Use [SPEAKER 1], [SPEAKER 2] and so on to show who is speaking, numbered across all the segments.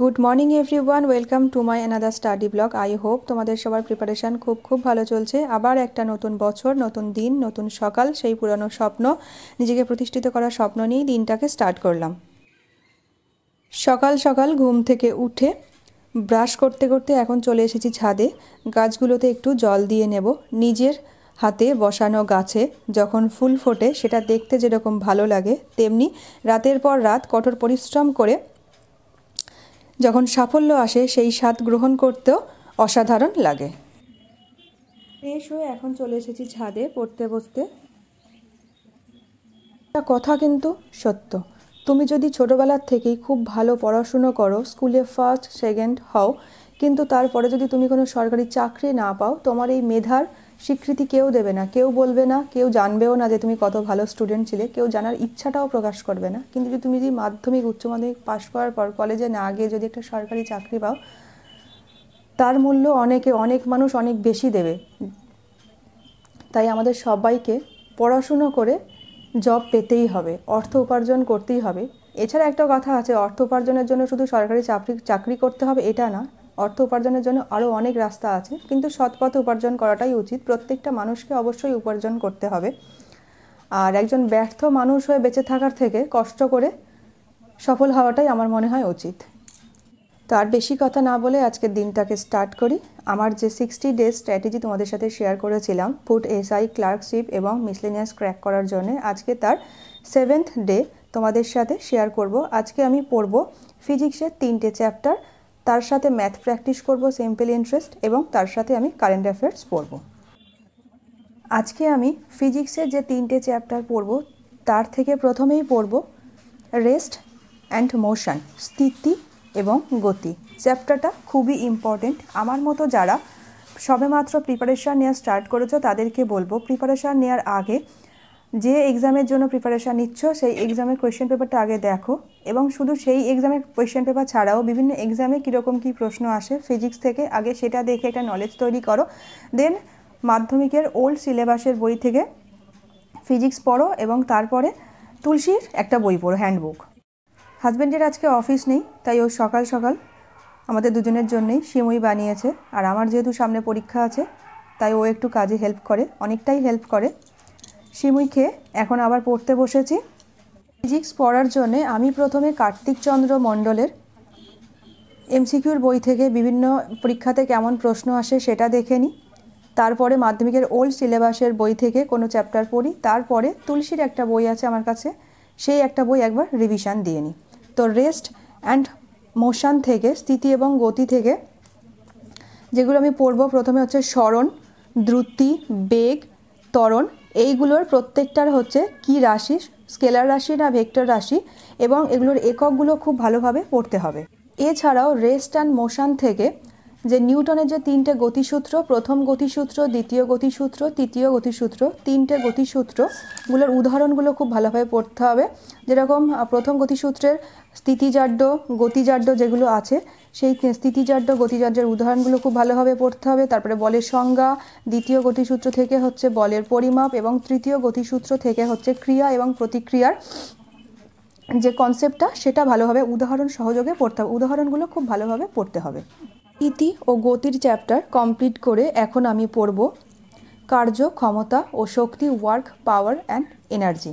[SPEAKER 1] good morning everyone welcome to my another study blog I hope তোমাদের সবার preparation খুব খুব ভালো চলছে আবার একটা নতুন বছর নতুন দিন নতুন সকাল সেই পুরানো স্বপ্ন নিজেকে প্রতিষ্ঠিত করার স্বপ্ন নিয়েই দিনটাকে স্টার্ট করলাম সকাল সকাল ঘুম থেকে উঠে ব্রাশ করতে করতে এখন চলে এসেছি ছাদে গাছগুলোতে একটু জল দিয়ে নেব নিজের হাতে বসানো গাছে যখন ফুল ফোটে সেটা দেখতে যেরকম ভালো লাগে তেমনি রাতের পর রাত কঠোর পরিশ্রম করে যখন সাফল্য আসে সেই স্বাদ গ্রহণ করতেও অসাধারণ লাগে ফ্রেশ হয়ে এখন চলে এসেছি ছাদে পড়তে বসতে একটা কথা কিন্তু সত্য তুমি যদি ছোটোবেলার থেকেই খুব ভালো পড়াশুনো করো স্কুলে ফার্স্ট সেকেন্ড হও কিন্তু তারপরে যদি তুমি কোনো সরকারি চাকরি না পাও তোমার এই মেধার স্বীকৃতি কেউ দেবে না কেউ বলবে না কেউ জানবেও না যে তুমি কত ভালো স্টুডেন্ট ছিলে কেউ জানার ইচ্ছাটাও প্রকাশ করবে না কিন্তু যদি তুমি যদি মাধ্যমিক উচ্চ মাধ্যমিক পাশ করার পর কলেজে না গিয়ে যদি একটা সরকারি চাকরি পাও তার মূল্য অনেকে অনেক মানুষ অনেক বেশি দেবে তাই আমাদের সবাইকে পড়াশুনো করে জব পেতেই হবে অর্থ উপার্জন করতেই হবে এছাড়া একটা কথা আছে অর্থ উপার্জনের জন্য শুধু সরকারি চাকরি চাকরি করতে হবে এটা না অর্থ উপার্জনের জন্য আরও অনেক রাস্তা আছে কিন্তু সৎপথ উপার্জন করাটাই উচিত প্রত্যেকটা মানুষকে অবশ্যই উপার্জন করতে হবে আর একজন ব্যর্থ মানুষ হয়ে বেঁচে থাকার থেকে কষ্ট করে সফল হওয়াটাই আমার মনে হয় উচিত তো আর বেশি কথা না বলে আজকের দিনটাকে স্টার্ট করি আমার যে সিক্সটি ডেজ স্ট্র্যাটেজি তোমাদের সাথে শেয়ার করেছিলাম ফুড এসআই ক্লার্কশিপ এবং মিসলেনিয়াস ক্র্যাক করার জন্য আজকে তার সেভেন্থ ডে তোমাদের সাথে শেয়ার করব আজকে আমি পড়ব ফিজিক্সের তিনটে চ্যাপ্টার তার সাথে ম্যাথ প্র্যাকটিস করব সিম্পল ইন্টারেস্ট এবং তার সাথে আমি কারেন্ট অ্যাফেয়ার্স পড়ব আজকে আমি ফিজিক্সের যে তিনটে চ্যাপ্টার পড়ব তার থেকে প্রথমেই পড়ব রেস্ট অ্যান্ড মোশন স্থিতি এবং গতি চ্যাপ্টারটা খুবই ইম্পর্টেন্ট আমার মতো যারা সবেমাত্র প্রিপারেশান নেওয়া স্টার্ট করেছো তাদেরকে বলবো প্রিপারেশান নেওয়ার আগে যে এক্সামের জন্য প্রিপারেশান নিচ্ছ সেই এক্সামের কোয়েশ্চেন পেপারটা আগে দেখো এবং শুধু সেই এক্সামের কোয়েশ্চেন পেপার ছাড়াও বিভিন্ন এক্সামে কীরকম কী প্রশ্ন আসে ফিজিক্স থেকে আগে সেটা দেখে একটা নলেজ তৈরি করো দেন মাধ্যমিকের ওল্ড সিলেবাসের বই থেকে ফিজিক্স পড়ো এবং তারপরে তুলসীর একটা বই পড়ো হ্যান্ডবুক হাজব্যান্ডের আজকে অফিস নেই তাই ও সকাল সকাল আমাদের দুজনের জন্যই সিমুই বানিয়েছে আর আমার যেহেতু সামনে পরীক্ষা আছে তাই ও একটু কাজে হেল্প করে অনেকটাই হেল্প করে সিমুই খেয়ে এখন আবার পড়তে বসেছি ফিজিক্স পড়ার জন্যে আমি প্রথমে কার্তিক চন্দ্র মণ্ডলের এমসিকিউর বই থেকে বিভিন্ন পরীক্ষাতে কেমন প্রশ্ন আসে সেটা দেখে নিই তারপরে মাধ্যমিকের ওল্ড সিলেবাসের বই থেকে কোনো চ্যাপ্টার পড়ি তারপরে তুলসীর একটা বই আছে আমার কাছে সেই একটা বই একবার রিভিশন দিয়ে নিই তো রেস্ট অ্যান্ড মোশন থেকে স্থিতি এবং গতি থেকে যেগুলো আমি পড়ব প্রথমে হচ্ছে স্মরণ দ্রুতি বেগ ত্বরণ এইগুলোর প্রত্যেকটার হচ্ছে কি রাশি স্কেলার রাশি না ভেক্টর রাশি এবং এগুলোর এককগুলো খুব ভালোভাবে পড়তে হবে এছাড়াও রেস্ট অ্যান্ড মোশান থেকে যে নিউটনের যে তিনটে গতিসূত্র প্রথম গতিসূত্র দ্বিতীয় গতিসূত্র তৃতীয় গতিসূত্র তিনটে গতিসূত্রগুলোর উদাহরণগুলো খুব ভালোভাবে পড়তে হবে যেরকম প্রথম গতিসূত্রের স্থিতিজাড্য গতিজাড্য যেগুলো আছে সেই স্থিতিজার্য গতিজার্যের উদাহরণগুলো খুব ভালোভাবে পড়তে হবে তারপরে বলের সংজ্ঞা দ্বিতীয় গতিসূত্র থেকে হচ্ছে বলের পরিমাপ এবং তৃতীয় গতিসূত্র থেকে হচ্ছে ক্রিয়া এবং প্রতিক্রিয়ার যে কনসেপ্টটা সেটা ভালোভাবে উদাহরণ সহযোগে পড়তে হবে উদাহরণগুলো খুব ভালোভাবে পড়তে হবে ইতি ও গতির চ্যাপ্টার কমপ্লিট করে এখন আমি পড়ব কার্য ক্ষমতা ও শক্তি ওয়ার্ক পাওয়ার অ্যান্ড এনার্জি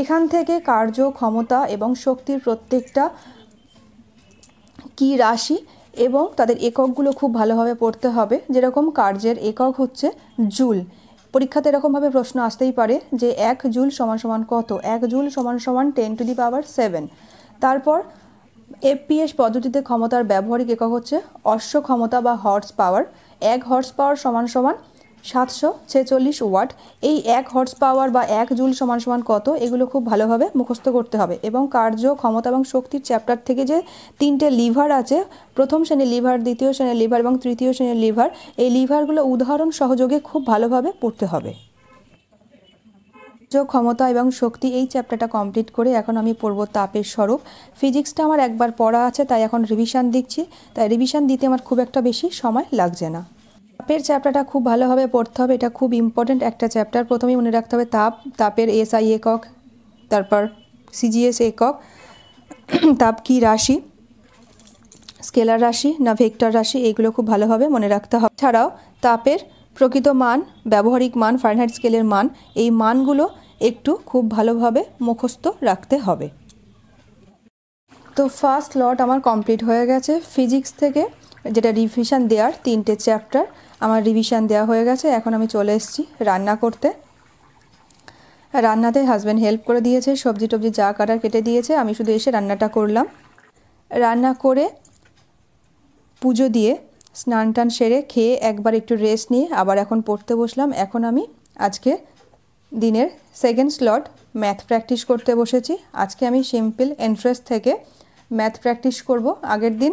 [SPEAKER 1] এখান থেকে কার্য ক্ষমতা এবং শক্তির প্রত্যেকটা কি রাশি এবং তাদের এককগুলো খুব ভালোভাবে পড়তে হবে যেরকম কার্যের একক হচ্ছে জুল পরীক্ষাতে এরকমভাবে প্রশ্ন আসতেই পারে যে এক জুল সমান সমান কত এক জুল সমান সমান ten to the power seven তারপর এফপিএস পদ্ধতিতে ক্ষমতার ব্যবহারিক একক হচ্ছে অশ্ব ক্ষমতা বা হর্স পাওয়ার এক হর্স পাওয়ার সমান সমান সাতশো ছেচল্লিশ ওয়াট এই এক হর্স পাওয়ার বা এক জুল সমান সমান কত এগুলো খুব ভালোভাবে মুখস্থ করতে হবে এবং কার্য ক্ষমতা এবং শক্তির চ্যাপ্টার থেকে যে তিনটে লিভার আছে প্রথম শ্রেণীর লিভার দ্বিতীয় শ্রেণীর লিভার এবং তৃতীয় শ্রেণীর লিভার এই লিভারগুলো উদাহরণ সহযোগে খুব ভালোভাবে পড়তে হবে কার্য ক্ষমতা এবং শক্তি এই চ্যাপ্টারটা কমপ্লিট করে এখন আমি পড়ব তাপের স্বরূপ ফিজিক্সটা আমার একবার পড়া আছে তাই এখন রিভিশন দিচ্ছি তাই রিভিশন দিতে আমার খুব একটা বেশি সময় লাগছে না তাপের চ্যাপ্টারটা খুব ভালোভাবে পড়তে হবে এটা খুব ইম্পর্টেন্ট একটা চ্যাপ্টার প্রথমেই মনে রাখতে হবে তাপ তাপের এসআই একক তারপর সিজিএস একক তাপ কি রাশি স্কেলার রাশি না ভেক্টর রাশি এইগুলো খুব ভালোভাবে মনে রাখতে হবে ছাড়াও তাপের প্রকৃত মান ব্যবহারিক মান ফারেনহাইট স্কেলের মান এই মানগুলো একটু খুব ভালোভাবে মুখস্থ রাখতে হবে তো ফার্স্ট লট আমার কমপ্লিট হয়ে গেছে ফিজিক্স থেকে যেটা রিভিশন দেওয়ার তিনটে চ্যাপ্টার আমার রিভিশন দেওয়া হয়ে গেছে এখন আমি চলে এসেছি রান্না করতে রান্নাতে হাজব্যান্ড হেল্প করে দিয়েছে সবজি টবজি যা কাটার কেটে দিয়েছে আমি শুধু এসে রান্নাটা করলাম রান্না করে পুজো দিয়ে স্নান টান সেরে খেয়ে একবার একটু রেস্ট নিয়ে আবার এখন পড়তে বসলাম এখন আমি আজকে দিনের সেকেন্ড স্লট ম্যাথ প্র্যাকটিস করতে বসেছি আজকে আমি সিম্পল এন্ট্রেস থেকে ম্যাথ প্র্যাকটিস করব আগের দিন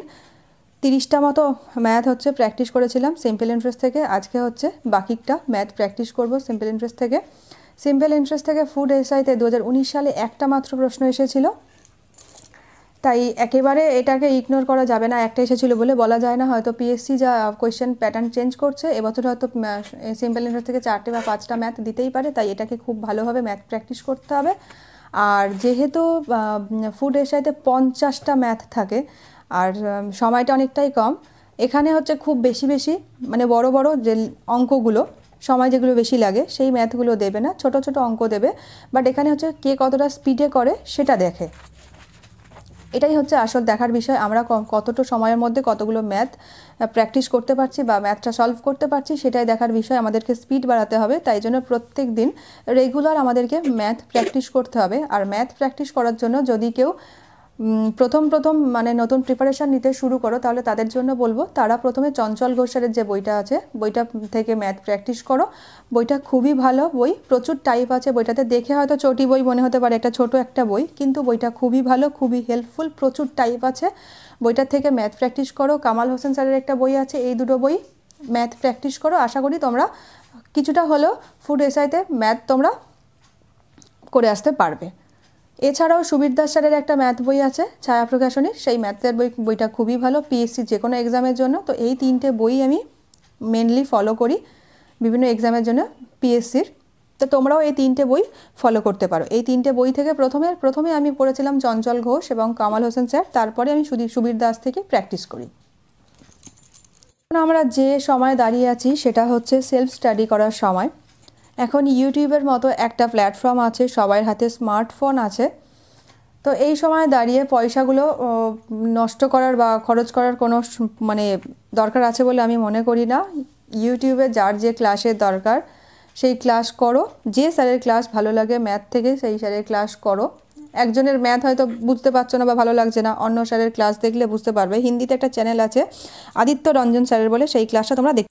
[SPEAKER 1] তিরিশটা মতো ম্যাথ হচ্ছে প্র্যাকটিস করেছিলাম সিম্পল ইন্টারেস্ট থেকে আজকে হচ্ছে বাকিটা ম্যাথ প্র্যাকটিস করব সিম্পল ইন্টারেস্ট থেকে সিম্পল ইন্টারেস্ট থেকে ফুড এসআইতে দু সালে একটা মাত্র প্রশ্ন এসেছিল তাই একেবারে এটাকে ইগনোর করা যাবে না একটা এসেছিল বলে বলা যায় না হয়তো পিএসসি যা কোয়েশ্চেন প্যাটার্ন চেঞ্জ করছে এবছর হয়তো সিম্পল ইন্টারেস্ট থেকে চারটে বা পাঁচটা ম্যাথ দিতেই পারে তাই এটাকে খুব ভালোভাবে ম্যাথ প্র্যাকটিস করতে হবে আর যেহেতু ফুড এসআইতে পঞ্চাশটা ম্যাথ থাকে আর সময়টা অনেকটাই কম এখানে হচ্ছে খুব বেশি বেশি মানে বড় বড় যে অঙ্কগুলো সময় যেগুলো বেশি লাগে সেই ম্যাথগুলো দেবে না ছোট ছোট অঙ্ক দেবে বাট এখানে হচ্ছে কে কতটা স্পিডে করে সেটা দেখে এটাই হচ্ছে আসল দেখার বিষয় আমরা কতটা সময়ের মধ্যে কতগুলো ম্যাথ প্র্যাকটিস করতে পারছি বা ম্যাথটা সলভ করতে পারছি সেটাই দেখার বিষয় আমাদেরকে স্পিড বাড়াতে হবে তাই জন্য প্রত্যেক দিন রেগুলার আমাদেরকে ম্যাথ প্র্যাকটিস করতে হবে আর ম্যাথ প্র্যাকটিস করার জন্য যদি কেউ প্রথম প্রথম মানে নতুন প্রিপারেশান নিতে শুরু করো তাহলে তাদের জন্য বলবো তারা প্রথমে চঞ্চল ঘোষালের যে বইটা আছে বইটা থেকে ম্যাথ প্র্যাকটিস করো বইটা খুবই ভালো বই প্রচুর টাইপ আছে বইটাতে দেখে হয়তো চটি বই মনে হতে পারে একটা ছোট একটা বই কিন্তু বইটা খুবই ভালো খুবই হেল্পফুল প্রচুর টাইপ আছে বইটার থেকে ম্যাথ প্র্যাকটিস করো কামাল হোসেন স্যারের একটা বই আছে এই দুটো বই ম্যাথ প্র্যাকটিস করো আশা করি তোমরা কিছুটা হলেও ফুড এসআইতে ম্যাথ তোমরা করে আসতে পারবে এছাড়াও সুবীর দাস স্যারের একটা ম্যাথ বই আছে ছায়া প্রকাশনীর সেই ম্যাথের বই বইটা খুবই ভালো পিএসসি যে কোনো এক্সামের জন্য তো এই তিনটে বই আমি মেনলি ফলো করি বিভিন্ন এক্সামের জন্য পিএসসির তো তোমরাও এই তিনটে বই ফলো করতে পারো এই তিনটে বই থেকে প্রথমে প্রথমে আমি পড়েছিলাম চঞ্চল ঘোষ এবং কামাল হোসেন স্যার তারপরে আমি সুবীর দাস থেকে প্র্যাকটিস করি আমরা যে সময় দাঁড়িয়ে আছি সেটা হচ্ছে সেলফ স্টাডি করার সময় এখন ইউটিউবের মতো একটা প্ল্যাটফর্ম আছে সবার হাতে স্মার্টফোন আছে তো এই সময় দাঁড়িয়ে পয়সাগুলো নষ্ট করার বা খরচ করার কোনো মানে দরকার আছে বলে আমি মনে করি না ইউটিউবে যার যে ক্লাসের দরকার সেই ক্লাস করো যে স্যারের ক্লাস ভালো লাগে ম্যাথ থেকে সেই স্যারের ক্লাস করো একজনের ম্যাথ হয়তো বুঝতে পারছো না বা ভালো লাগছে না অন্য স্যারের ক্লাস দেখলে বুঝতে পারবে হিন্দিতে একটা চ্যানেল আছে আদিত্য রঞ্জন স্যারের বলে সেই ক্লাসটা তোমরা দেখ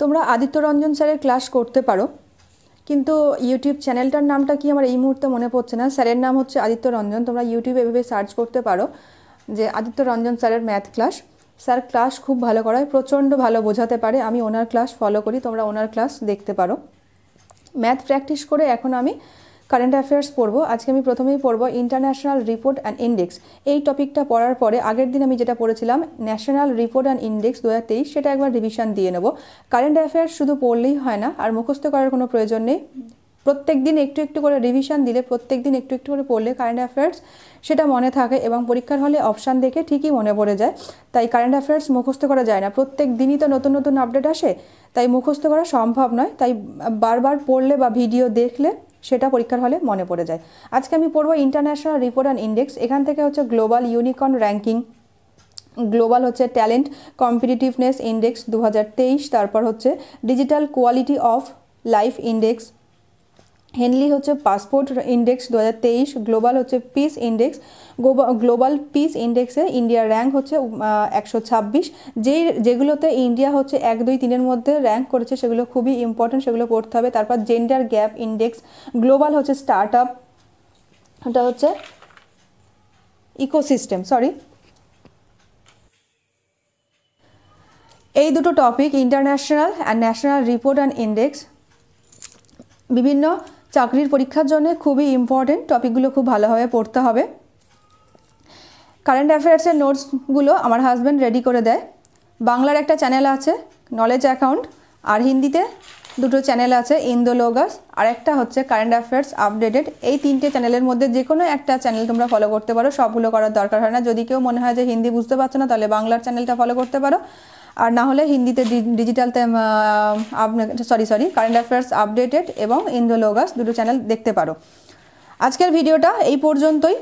[SPEAKER 1] তোমরা আদিত্য রঞ্জন স্যারের ক্লাস করতে পারো কিন্তু ইউটিউব চ্যানেলটার নামটা কি আমার এই মুহূর্তে মনে পড়ছে না স্যারের নাম হচ্ছে আদিত্য রঞ্জন তোমরা ইউটিউবে এভাবে সার্চ করতে পারো যে আদিত্য রঞ্জন স্যারের ম্যাথ ক্লাস স্যার ক্লাস খুব ভালো করায় প্রচণ্ড ভালো বোঝাতে পারে আমি ওনার ক্লাস ফলো করি তোমরা ওনার ক্লাস দেখতে পারো ম্যাথ প্র্যাকটিস করে এখন আমি কারেন্ট অ্যাফেয়ার্স পড়বো আজকে আমি প্রথমেই পড়ব ইন্টারন্যাশনাল রিপোর্ট অ্যান্ড ইন্ডেক্স এই টপিকটা পড়ার পরে আগের দিন আমি যেটা পড়েছিলাম ন্যাশনাল রিপোর্ট অ্যান্ড ইন্ডেক্স দু সেটা একবার রিভিশন দিয়ে নেব কারেন্ট অ্যাফেয়ার্স শুধু পড়লেই হয় না আর মুখস্থ করার কোনো প্রয়োজন নেই প্রত্যেক দিন একটু একটু করে রিভিশন দিলে প্রত্যেক দিন একটু একটু করে পড়লে কারেন্ট অ্যাফেয়ার্স সেটা মনে থাকে এবং পরীক্ষার হলে অপশান দেখে ঠিকই মনে পড়ে যায় তাই কারেন্ট অ্যাফেয়ার্স মুখস্থ করা যায় না প্রত্যেক দিনই তো নতুন নতুন আপডেট আসে তাই মুখস্থ করা সম্ভব নয় তাই বারবার পড়লে বা ভিডিও দেখলে সেটা পরীক্ষার হলে মনে পড়ে যায় আজকে আমি পড়বো ইন্টারন্যাশনাল রিপোর্ট অ্যান্ড ইন্ডেক্স এখান থেকে হচ্ছে গ্লোবাল ইউনিকর্ন র্যাঙ্কিং গ্লোবাল হচ্ছে ট্যালেন্ট কম্পিটিটিভনেস ইন্ডেক্স দু তারপর হচ্ছে digital quality of life index Henley হচ্ছে পাসপোর্ট ইন্ডেক্স দু গ্লোবাল হচ্ছে পিস ইন্ডেক্স গ্লোবাল পিস ইন্ডেক্সে ইন্ডিয়ার র্যাঙ্ক হচ্ছে একশো ছাব্বিশ যেই যেগুলোতে ইন্ডিয়া হচ্ছে এক দুই তিনের মধ্যে র্যাঙ্ক করেছে সেগুলো খুবই ইম্পর্টেন্ট সেগুলো পড়তে হবে তারপর জেন্ডার গ্যাপ ইন্ডেক্স গ্লোবাল হচ্ছে স্টার্ট আপ ওটা হচ্ছে ইকোসিস্টেম সরি এই দুটো topic international and national report and index বিভিন্ন চাকরির পরীক্ষার জন্য খুবই ইম্পর্টেন্ট টপিকগুলো খুব ভালোভাবে পড়তে হবে কারেন্ট অ্যাফেয়ার্সের নোটসগুলো আমার হাজব্যান্ড রেডি করে দেয় বাংলার একটা চ্যানেল আছে নলেজ অ্যাকাউন্ট আর হিন্দিতে দুটো চ্যানেল আছে ইন্দো লোগাস আর একটা হচ্ছে কারেন্ট অ্যাফেয়ার্স আপডেটেড এই তিনটে চ্যানেলের মধ্যে যে কোনো একটা চ্যানেল তোমরা ফলো করতে পারো সবগুলো করার দরকার হয় না যদি কেউ মনে হয় যে হিন্দি বুঝতে পারছো না তাহলে বাংলার চ্যানেলটা ফলো করতে পারো আর না হলে হিন্দিতে digital sorry sorry current affairs updated এবং ইন্দ্রোলোগাস দুটো চ্যানেল দেখতে পারো আজকের ভিডিওটা এই পর্যন্তই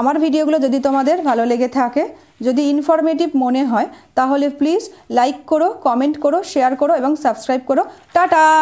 [SPEAKER 1] আমার ভিডিওগুলো যদি তোমাদের ভালো লেগে থাকে যদি ইনফরমেটিভ মনে হয় তাহলে প্লিজ লাইক করো কমেন্ট করো শেয়ার করো এবং সাবস্ক্রাইব করো টাটা